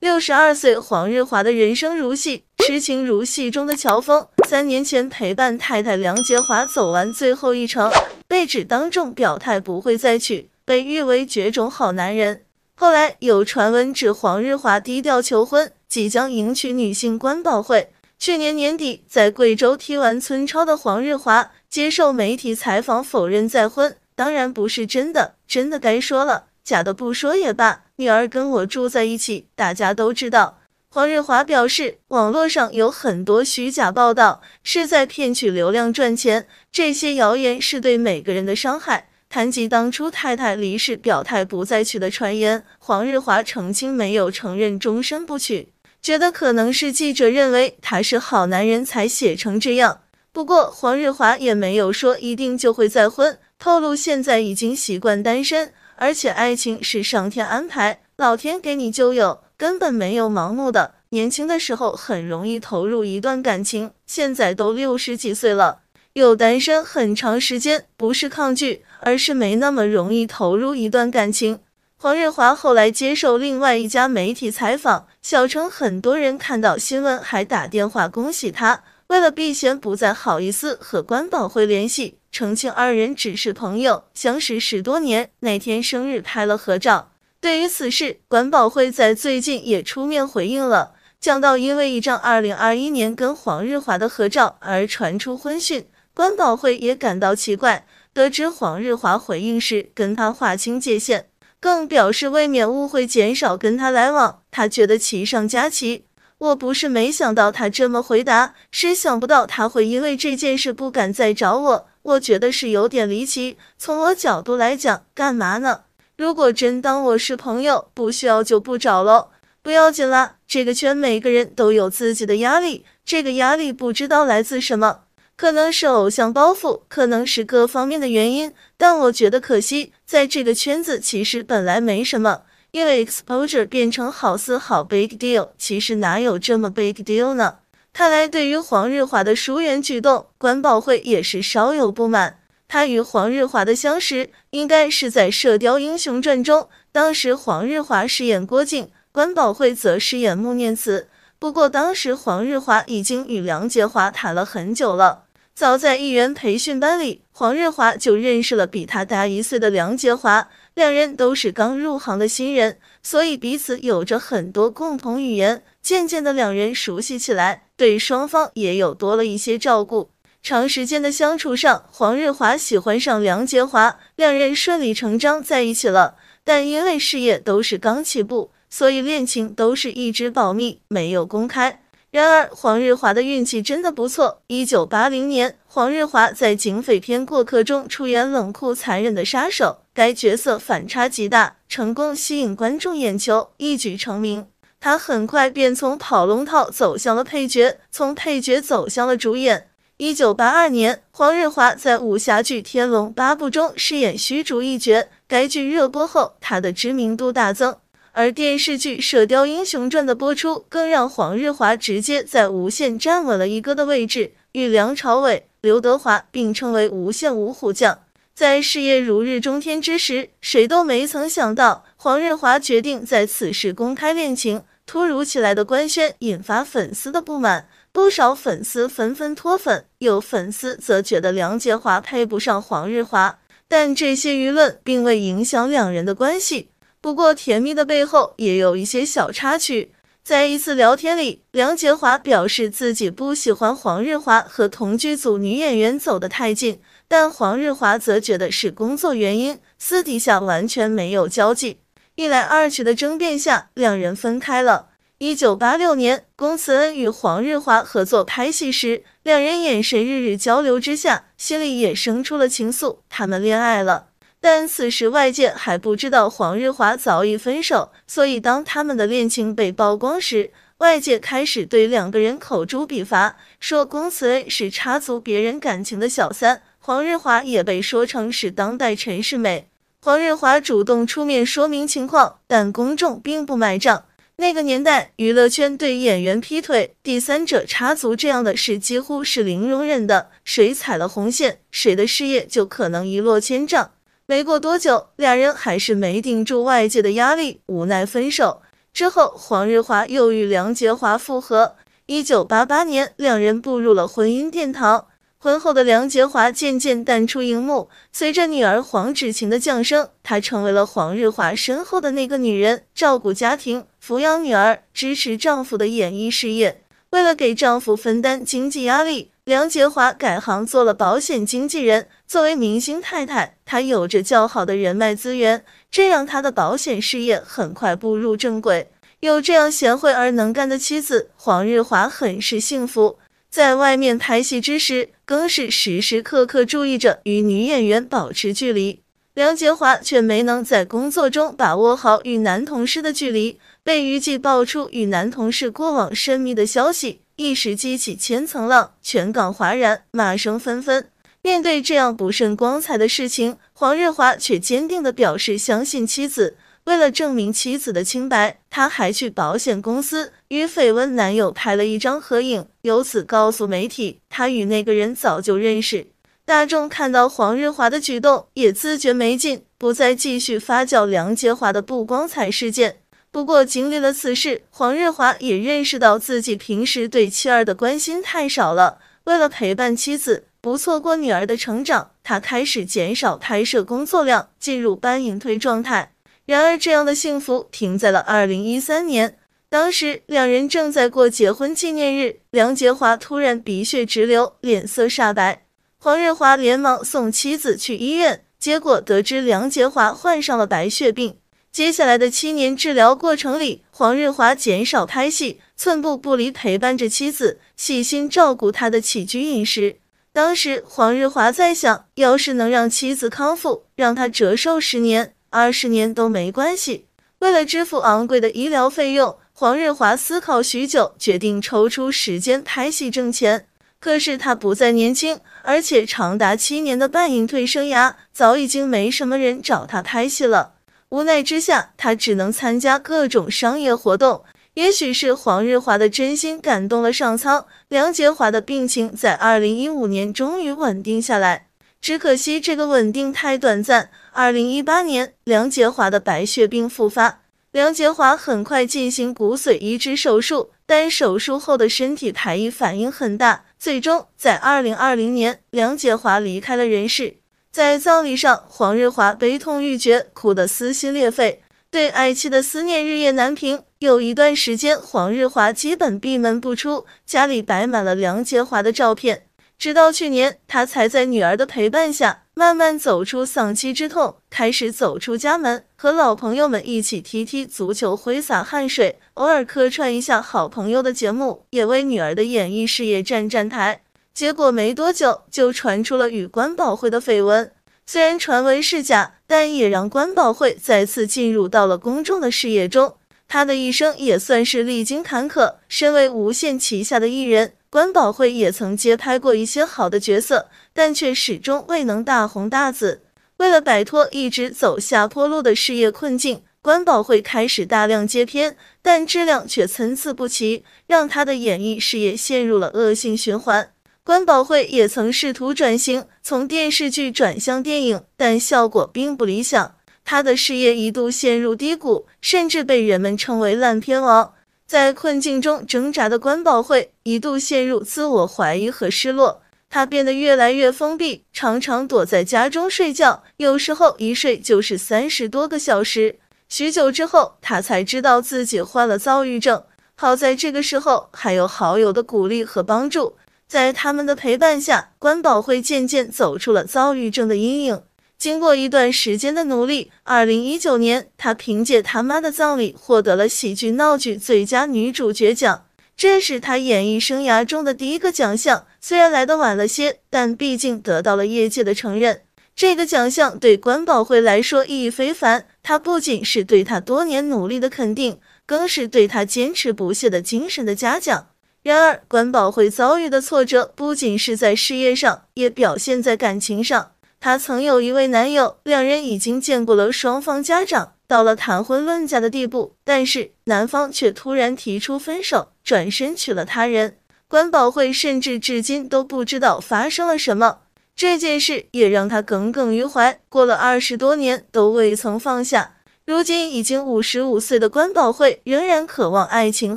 六十二岁黄日华的人生如戏，痴情如戏中的乔峰，三年前陪伴太太梁洁华走完最后一程，被指当众表态不会再娶，被誉为绝种好男人。后来有传闻指黄日华低调求婚，即将迎娶女性关宝会。去年年底在贵州踢完村超的黄日华接受媒体采访否认再婚，当然不是真的，真的该说了，假的不说也罢。女儿跟我住在一起，大家都知道。黄日华表示，网络上有很多虚假报道，是在骗取流量赚钱，这些谣言是对每个人的伤害。谈及当初太太离世表态不再娶的传言，黄日华澄清没有承认终身不娶，觉得可能是记者认为他是好男人才写成这样。不过黄日华也没有说一定就会再婚，透露现在已经习惯单身。而且爱情是上天安排，老天给你就有，根本没有盲目的。年轻的时候很容易投入一段感情，现在都六十几岁了，又单身很长时间，不是抗拒，而是没那么容易投入一段感情。黄日华后来接受另外一家媒体采访，小城很多人看到新闻还打电话恭喜他。为了避嫌，不再好意思和关宝慧联系，澄清二人只是朋友，相识十多年，那天生日拍了合照。对于此事，关宝慧在最近也出面回应了，讲到因为一张二零二一年跟黄日华的合照而传出婚讯，关宝慧也感到奇怪，得知黄日华回应时跟他划清界限，更表示未免误会减少跟他来往，他觉得其上加其。我不是没想到他这么回答，是想不到他会因为这件事不敢再找我。我觉得是有点离奇。从我角度来讲，干嘛呢？如果真当我是朋友，不需要就不找了，不要紧啦。这个圈每个人都有自己的压力，这个压力不知道来自什么，可能是偶像包袱，可能是各方面的原因。但我觉得可惜，在这个圈子其实本来没什么。因为 exposure 变成好似好 big deal，其实哪有这么 big deal 呢？看来对于黄日华的疏远举动，关宝慧也是稍有不满。他与黄日华的相识应该是在《射雕英雄传》中，当时黄日华饰演郭靖，关宝慧则饰演穆念慈。不过当时黄日华已经与梁洁华谈了很久了。早在艺员培训班里，黄日华就认识了比他大一岁的梁洁华，两人都是刚入行的新人，所以彼此有着很多共同语言。渐渐的，两人熟悉起来，对双方也有多了一些照顾。长时间的相处上，黄日华喜欢上梁洁华，两人顺理成章在一起了。但因为事业都是刚起步，所以恋情都是一直保密，没有公开。然而，黄日华的运气真的不错。一九八零年，黄日华在警匪片《过客》中出演冷酷残忍的杀手，该角色反差极大，成功吸引观众眼球，一举成名。他很快便从跑龙套走向了配角，从配角走向了主演。一九八二年，黄日华在武侠剧《天龙八部》中饰演虚竹一角，该剧热播后，他的知名度大增。而电视剧《射雕英雄传》的播出，更让黄日华直接在无线站稳了一哥的位置，与梁朝伟、刘德华并称为无线五虎将。在事业如日中天之时，谁都没曾想到黄日华决定在此时公开恋情。突如其来的官宣引发粉丝的不满，不少粉丝纷纷脱粉，有粉丝则觉得梁洁华配不上黄日华。但这些舆论并未影响两人的关系。不过，甜蜜的背后也有一些小插曲。在一次聊天里，梁洁华表示自己不喜欢黄日华和同剧组女演员走得太近，但黄日华则觉得是工作原因，私底下完全没有交际。一来二去的争辩下，两人分开了。一九八六年，龚慈恩与黄日华合作拍戏时，两人眼神日日交流之下，心里也生出了情愫，他们恋爱了。但此时外界还不知道黄日华早已分手，所以当他们的恋情被曝光时，外界开始对两个人口诛笔伐，说公孙是插足别人感情的小三，黄日华也被说成是当代陈世美。黄日华主动出面说明情况，但公众并不买账。那个年代，娱乐圈对演员劈腿、第三者插足这样的事几乎是零容忍的，谁踩了红线，谁的事业就可能一落千丈。没过多久，两人还是没顶住外界的压力，无奈分手。之后，黄日华又与梁洁华复合。一九八八年，两人步入了婚姻殿堂。婚后的梁洁华渐渐淡出荧幕，随着女儿黄芷晴的降生，她成为了黄日华身后的那个女人，照顾家庭，抚养女儿，支持丈夫的演艺事业。为了给丈夫分担经济压力。梁洁华改行做了保险经纪人，作为明星太太，她有着较好的人脉资源，这让她的保险事业很快步入正轨。有这样贤惠而能干的妻子，黄日华很是幸福。在外面拍戏之时，更是时时刻刻注意着与女演员保持距离。梁洁华却没能在工作中把握好与男同事的距离，被娱记爆出与男同事过往深密的消息。一时激起千层浪，全港哗然，骂声纷纷。面对这样不甚光彩的事情，黄日华却坚定地表示相信妻子。为了证明妻子的清白，他还去保险公司与绯闻男友拍了一张合影，由此告诉媒体他与那个人早就认识。大众看到黄日华的举动，也自觉没劲，不再继续发酵梁洁华的不光彩事件。不过，经历了此事，黄日华也认识到自己平时对妻儿的关心太少了。为了陪伴妻子，不错过女儿的成长，他开始减少拍摄工作量，进入半隐退状态。然而，这样的幸福停在了2013年。当时，两人正在过结婚纪念日，梁洁华突然鼻血直流，脸色煞白。黄日华连忙送妻子去医院，结果得知梁洁华患上了白血病。接下来的七年治疗过程里，黄日华减少拍戏，寸步不离陪伴着妻子，细心照顾她的起居饮食。当时黄日华在想，要是能让妻子康复，让她折寿十年、二十年都没关系。为了支付昂贵的医疗费用，黄日华思考许久，决定抽出时间拍戏挣钱。可是他不再年轻，而且长达七年的半隐退生涯，早已经没什么人找他拍戏了。无奈之下，他只能参加各种商业活动。也许是黄日华的真心感动了上苍，梁洁华的病情在二零一五年终于稳定下来。只可惜这个稳定太短暂，二零一八年梁洁华的白血病复发，梁洁华很快进行骨髓移植手术，但手术后的身体排异反应很大，最终在二零二零年梁洁华离开了人世。在葬礼上，黄日华悲痛欲绝，哭得撕心裂肺，对爱妻的思念日夜难平。有一段时间，黄日华基本闭门不出，家里摆满了梁洁华的照片。直到去年，他才在女儿的陪伴下，慢慢走出丧妻之痛，开始走出家门，和老朋友们一起踢踢足球，挥洒汗水，偶尔客串一下好朋友的节目，也为女儿的演艺事业站站台。结果没多久就传出了与关宝慧的绯闻，虽然传闻是假，但也让关宝慧再次进入到了公众的视野中。他的一生也算是历经坎坷。身为无限旗下的艺人，关宝慧也曾接拍过一些好的角色，但却始终未能大红大紫。为了摆脱一直走下坡路的事业困境，关宝慧开始大量接片，但质量却参差不齐，让他的演艺事业陷入了恶性循环。关宝慧也曾试图转型，从电视剧转向电影，但效果并不理想。他的事业一度陷入低谷，甚至被人们称为“烂片王”。在困境中挣扎的关宝慧一度陷入自我怀疑和失落，他变得越来越封闭，常常躲在家中睡觉，有时候一睡就是三十多个小时。许久之后，他才知道自己患了躁郁症。好在这个时候还有好友的鼓励和帮助。在他们的陪伴下，关宝慧渐渐走出了躁郁症的阴影。经过一段时间的努力，二零一九年，她凭借《他妈的葬礼》获得了喜剧闹剧最佳女主角奖，这是她演艺生涯中的第一个奖项。虽然来得晚了些，但毕竟得到了业界的承认。这个奖项对关宝慧来说意义非凡，她不仅是对她多年努力的肯定，更是对她坚持不懈的精神的嘉奖。然而，关宝慧遭遇的挫折不仅是在事业上，也表现在感情上。她曾有一位男友，两人已经见过了双方家长，到了谈婚论嫁的地步，但是男方却突然提出分手，转身娶了他人。关宝慧甚至至今都不知道发生了什么，这件事也让她耿耿于怀，过了二十多年都未曾放下。如今已经五十五岁的关宝慧，仍然渴望爱情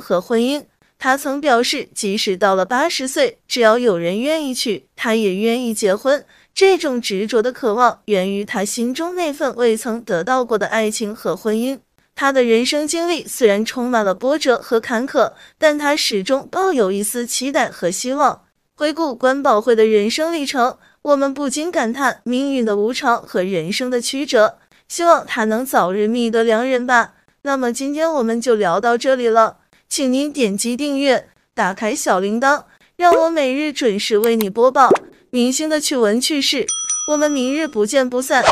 和婚姻。他曾表示，即使到了八十岁，只要有人愿意娶，他也愿意结婚。这种执着的渴望源于他心中那份未曾得到过的爱情和婚姻。他的人生经历虽然充满了波折和坎坷，但他始终抱有一丝期待和希望。回顾关宝慧的人生历程，我们不禁感叹命运的无常和人生的曲折。希望他能早日觅得良人吧。那么今天我们就聊到这里了。请您点击订阅，打开小铃铛，让我每日准时为你播报明星的趣闻趣事。我们明日不见不散。